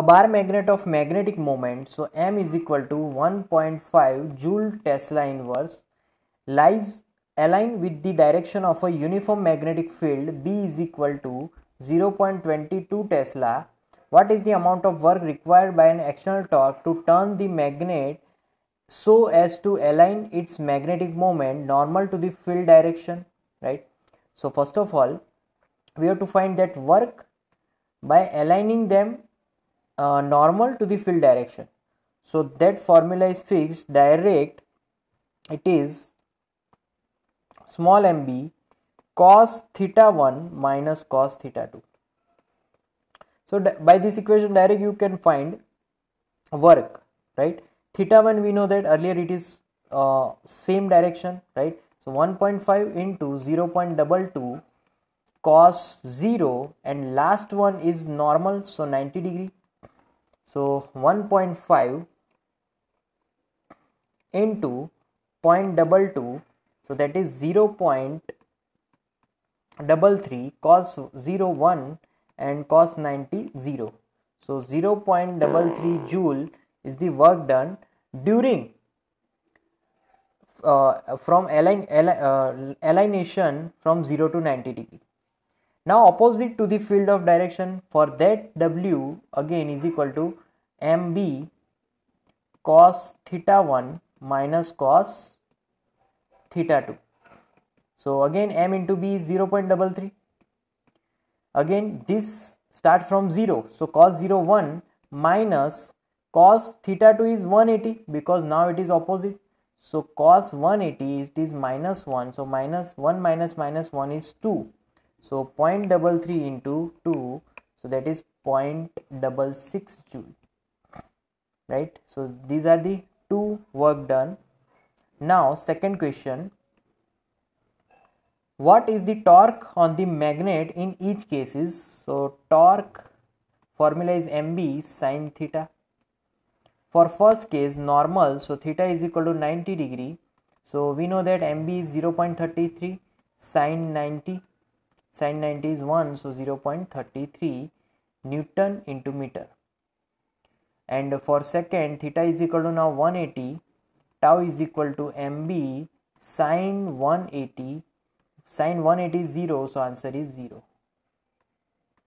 a bar magnet of magnetic moment so m is equal to 1.5 joule tesla inverse lies aligned with the direction of a uniform magnetic field b is equal to 0.22 tesla what is the amount of work required by an external torque to turn the magnet so as to align its magnetic moment normal to the field direction right so first of all we have to find that work by aligning them uh, normal to the field direction so that formula is fixed direct it is small mb cos theta 1 minus cos theta 2 so by this equation direct you can find work right theta 1 we know that earlier it is uh, same direction right so 1.5 into 0.22 cos 0 and last one is normal so 90 degree so 1.5 into 0.22 so that is 0.33 cos 01 and cos 90 0 so 0.33 joule is the work done during uh, from align, uh, alignation from 0 to 90 degree now opposite to the field of direction for that W again is equal to MB cos theta 1 minus cos theta 2. So again M into B is 0.33. Again this start from 0. So cos 0 1 minus cos theta 2 is 180 because now it is opposite. So cos 180 it is minus 1. So minus 1 minus minus 1 is 2 so 0.33 into 2, so that is 0.66 joule, right? So these are the two work done. Now second question, what is the torque on the magnet in each cases? So torque formula is mb sine theta. For first case normal, so theta is equal to 90 degree. So we know that mb is 0.33 sine 90 sine 90 is 1 so 0.33 newton into meter and for second theta is equal to now 180 tau is equal to mb sine 180 sine 180 is 0 so answer is 0